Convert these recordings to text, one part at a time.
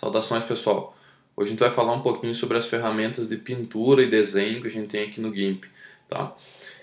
Saudações pessoal! Hoje a gente vai falar um pouquinho sobre as ferramentas de pintura e desenho que a gente tem aqui no GIMP. Tá?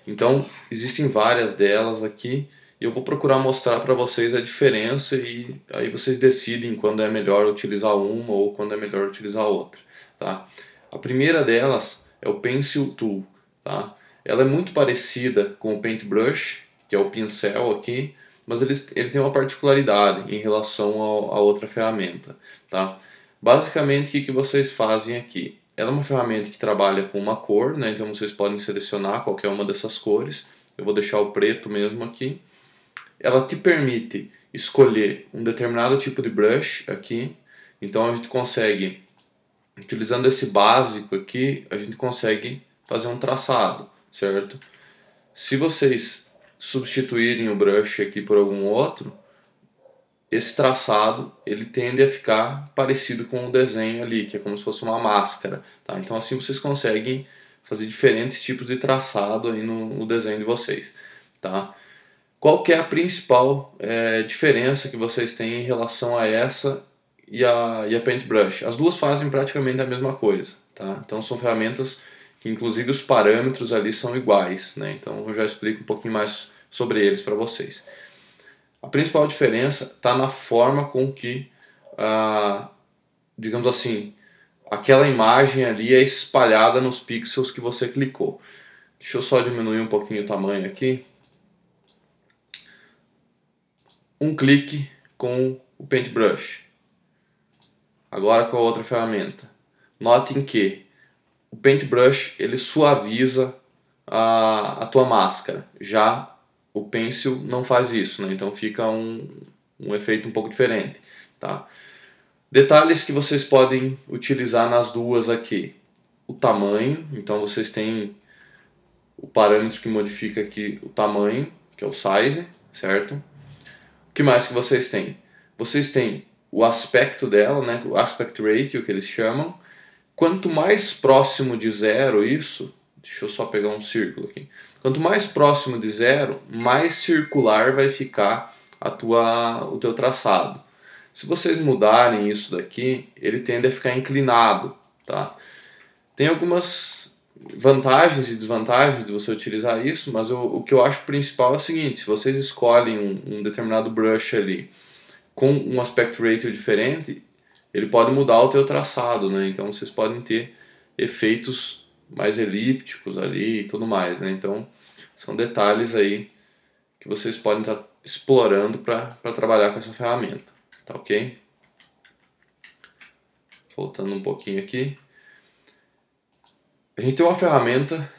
Então, existem várias delas aqui e eu vou procurar mostrar para vocês a diferença e aí vocês decidem quando é melhor utilizar uma ou quando é melhor utilizar a outra. Tá? A primeira delas é o Pencil Tool. Tá? Ela é muito parecida com o Paintbrush, que é o pincel aqui, mas ele, ele tem uma particularidade em relação à a outra ferramenta, tá? Basicamente, o que, que vocês fazem aqui? Ela é uma ferramenta que trabalha com uma cor, né? Então vocês podem selecionar qualquer uma dessas cores. Eu vou deixar o preto mesmo aqui. Ela te permite escolher um determinado tipo de brush aqui. Então a gente consegue, utilizando esse básico aqui, a gente consegue fazer um traçado, certo? Se vocês substituírem o brush aqui por algum outro, esse traçado ele tende a ficar parecido com o desenho ali, que é como se fosse uma máscara. Tá? Então assim vocês conseguem fazer diferentes tipos de traçado aí no, no desenho de vocês. Tá? Qual que é a principal é, diferença que vocês têm em relação a essa e a, e a Paintbrush? As duas fazem praticamente a mesma coisa. Tá? Então são ferramentas que inclusive os parâmetros ali são iguais. Né? Então eu já explico um pouquinho mais sobre eles para vocês. A principal diferença está na forma com que, ah, digamos assim, aquela imagem ali é espalhada nos pixels que você clicou. Deixa eu só diminuir um pouquinho o tamanho aqui. Um clique com o Paintbrush. Agora com a outra ferramenta. Notem que o Paintbrush ele suaviza a, a tua máscara. Já o pencil não faz isso, né? então fica um, um efeito um pouco diferente. Tá? Detalhes que vocês podem utilizar nas duas aqui. O tamanho, então vocês têm o parâmetro que modifica aqui o tamanho, que é o size, certo? O que mais que vocês têm? Vocês têm o aspecto dela, né? o aspect ratio que eles chamam. Quanto mais próximo de zero isso, Deixa eu só pegar um círculo aqui. Quanto mais próximo de zero, mais circular vai ficar a tua, o teu traçado. Se vocês mudarem isso daqui, ele tende a ficar inclinado, tá? Tem algumas vantagens e desvantagens de você utilizar isso, mas eu, o que eu acho principal é o seguinte, se vocês escolhem um, um determinado brush ali com um aspect ratio diferente, ele pode mudar o teu traçado, né? Então vocês podem ter efeitos mais elípticos ali e tudo mais, né? Então, são detalhes aí que vocês podem estar explorando para trabalhar com essa ferramenta, tá ok? Voltando um pouquinho aqui. A gente tem uma ferramenta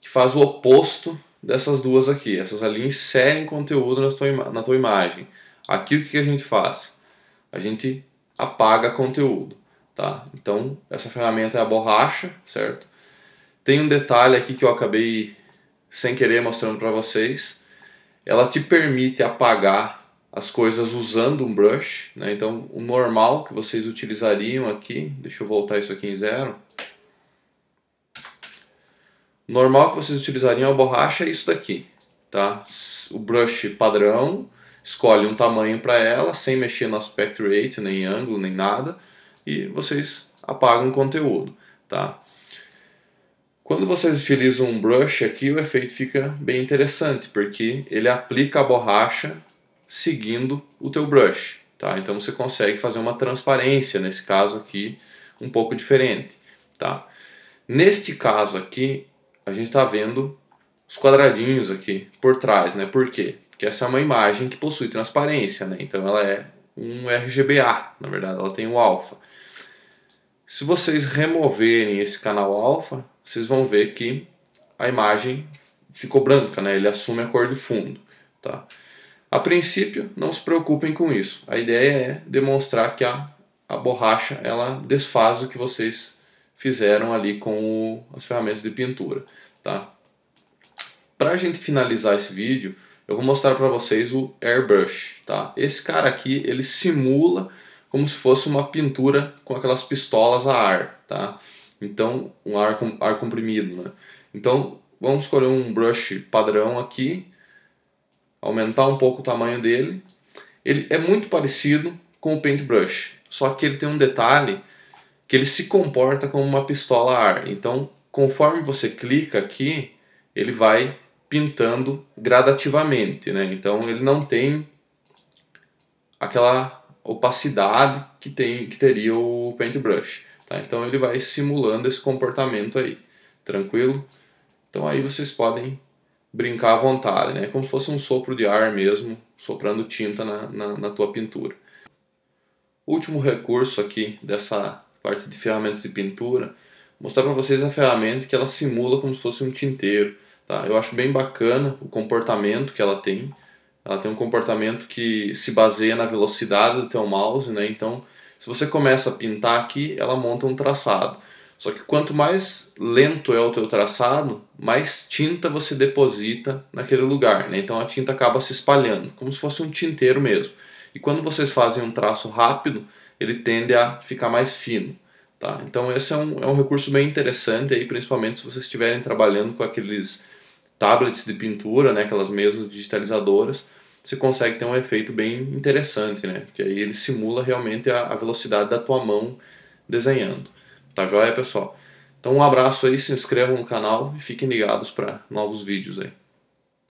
que faz o oposto dessas duas aqui. Essas ali inserem conteúdo na tua, na tua imagem. Aqui o que a gente faz? A gente apaga conteúdo, tá? Então, essa ferramenta é a borracha, certo? Tem um detalhe aqui que eu acabei sem querer mostrando para vocês. Ela te permite apagar as coisas usando um brush, né? Então, o normal que vocês utilizariam aqui, deixa eu voltar isso aqui em zero. O normal que vocês utilizariam é a borracha é isso daqui, tá? O brush padrão, escolhe um tamanho para ela, sem mexer no aspect rate, nem ângulo, nem nada, e vocês apagam o conteúdo, tá? Quando vocês utilizam um brush aqui, o efeito fica bem interessante, porque ele aplica a borracha seguindo o teu brush. Tá? Então você consegue fazer uma transparência, nesse caso aqui, um pouco diferente. Tá? Neste caso aqui, a gente está vendo os quadradinhos aqui por trás. Né? Por quê? Porque essa é uma imagem que possui transparência, né? então ela é um RGBA, na verdade, ela tem o alfa. Se vocês removerem esse canal alfa, vocês vão ver que a imagem ficou branca, né? ele assume a cor do fundo. Tá? A princípio, não se preocupem com isso. A ideia é demonstrar que a, a borracha ela desfaz o que vocês fizeram ali com o, as ferramentas de pintura. Tá? Para a gente finalizar esse vídeo, eu vou mostrar para vocês o airbrush. Tá? Esse cara aqui ele simula como se fosse uma pintura com aquelas pistolas a ar. Tá? Então, um ar, ar comprimido, né? Então, vamos escolher um brush padrão aqui, aumentar um pouco o tamanho dele. Ele é muito parecido com o paintbrush, só que ele tem um detalhe que ele se comporta como uma pistola a ar. Então, conforme você clica aqui, ele vai pintando gradativamente, né? Então, ele não tem aquela opacidade que tem que teria o paintbrush. Tá? Então ele vai simulando esse comportamento aí, tranquilo? Então aí vocês podem brincar à vontade, né? Como se fosse um sopro de ar mesmo, soprando tinta na, na, na tua pintura. Último recurso aqui dessa parte de ferramentas de pintura, mostrar para vocês a ferramenta que ela simula como se fosse um tinteiro. Tá? Eu acho bem bacana o comportamento que ela tem. Ela tem um comportamento que se baseia na velocidade do teu mouse, né? Então se você começa a pintar aqui, ela monta um traçado. Só que quanto mais lento é o teu traçado, mais tinta você deposita naquele lugar, né? Então a tinta acaba se espalhando, como se fosse um tinteiro mesmo. E quando vocês fazem um traço rápido, ele tende a ficar mais fino, tá? Então esse é um, é um recurso bem interessante aí, principalmente se vocês estiverem trabalhando com aqueles tablets de pintura, né? Aquelas mesas digitalizadoras você consegue ter um efeito bem interessante, né? Que aí ele simula realmente a, a velocidade da tua mão desenhando. Tá joia, pessoal? Então um abraço aí, se inscrevam no canal e fiquem ligados para novos vídeos aí.